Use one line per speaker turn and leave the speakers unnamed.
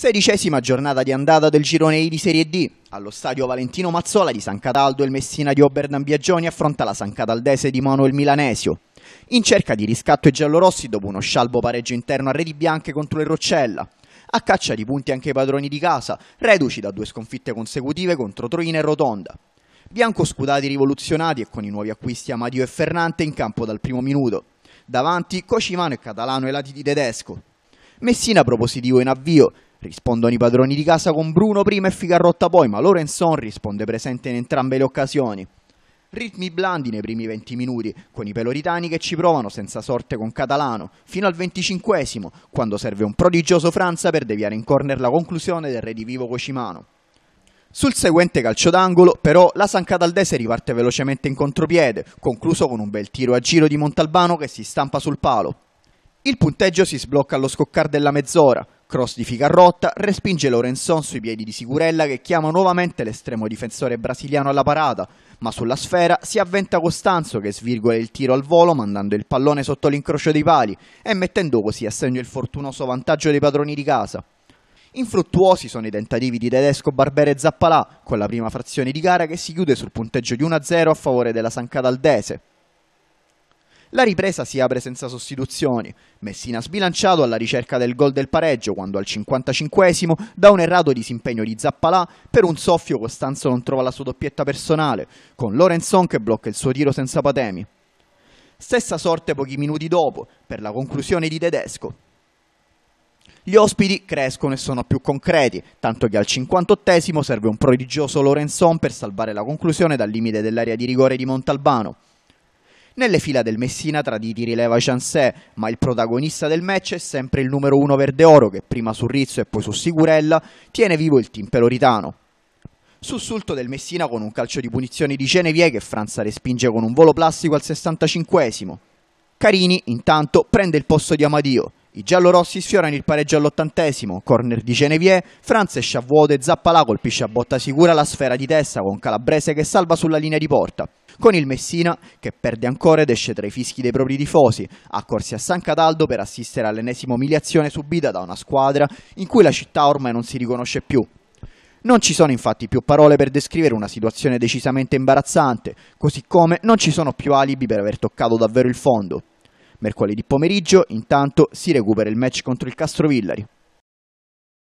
Sedicesima giornata di andata del girone I di Serie D. Allo stadio Valentino Mazzola di San Cataldo il Messina di Oberdan Biagioni affronta la San Cataldese di Manuel Milanesio. In cerca di riscatto i giallorossi dopo uno scialbo pareggio interno a reti bianche contro il Roccella. A caccia di punti anche i padroni di casa, reduci da due sconfitte consecutive contro Troina e Rotonda. Bianco scudati rivoluzionati e con i nuovi acquisti Amadio e Fernante in campo dal primo minuto. Davanti Cocimano e Catalano ai lati di Tedesco. Messina propositivo in avvio, Rispondono i padroni di casa con Bruno prima e Ficarrotta poi, ma Lorenzon risponde presente in entrambe le occasioni. Ritmi blandi nei primi 20 minuti, con i peloritani che ci provano senza sorte con Catalano, fino al 25 quando serve un prodigioso Franza per deviare in corner la conclusione del redivivo Cocimano. Sul seguente calcio d'angolo, però, la San Cataldese riparte velocemente in contropiede, concluso con un bel tiro a giro di Montalbano che si stampa sul palo. Il punteggio si sblocca allo scoccar della mezz'ora, Cross di Ficarrotta respinge Lorenzon sui piedi di Sicurella che chiama nuovamente l'estremo difensore brasiliano alla parata, ma sulla sfera si avventa Costanzo che svirgola il tiro al volo mandando il pallone sotto l'incrocio dei pali e mettendo così a segno il fortunoso vantaggio dei padroni di casa. Infruttuosi sono i tentativi di Tedesco, Barbera e Zappalà, con la prima frazione di gara che si chiude sul punteggio di 1-0 a favore della San Cataldese. La ripresa si apre senza sostituzioni. Messina sbilanciato alla ricerca del gol del pareggio quando al 55esimo da un errato disimpegno di Zappalà per un soffio Costanzo non trova la sua doppietta personale, con Lorenzon che blocca il suo tiro senza patemi. Stessa sorte pochi minuti dopo, per la conclusione di Tedesco. Gli ospiti crescono e sono più concreti, tanto che al 58esimo serve un prodigioso Lorenzon per salvare la conclusione dal limite dell'area di rigore di Montalbano. Nelle fila del Messina traditi rileva Chancet, ma il protagonista del match è sempre il numero 1 verde oro che prima su Rizzo e poi su Sigurella tiene vivo il team peloritano. Sussulto del Messina con un calcio di punizione di Genevieve che Franza respinge con un volo plastico al 65esimo. Carini, intanto, prende il posto di Amadio. I giallorossi sfiorano il pareggio all'ottantesimo, corner di Genevier, esce a vuoto e Zappalà colpisce a botta sicura la sfera di testa con Calabrese che salva sulla linea di porta. Con il Messina, che perde ancora ed esce tra i fischi dei propri tifosi, accorsi a San Cataldo per assistere all'ennesima umiliazione subita da una squadra in cui la città ormai non si riconosce più, non ci sono infatti più parole per descrivere una situazione decisamente imbarazzante, così come non ci sono più alibi per aver toccato davvero il fondo. Mercoledì pomeriggio, intanto, si recupera il match contro il Castrovillari.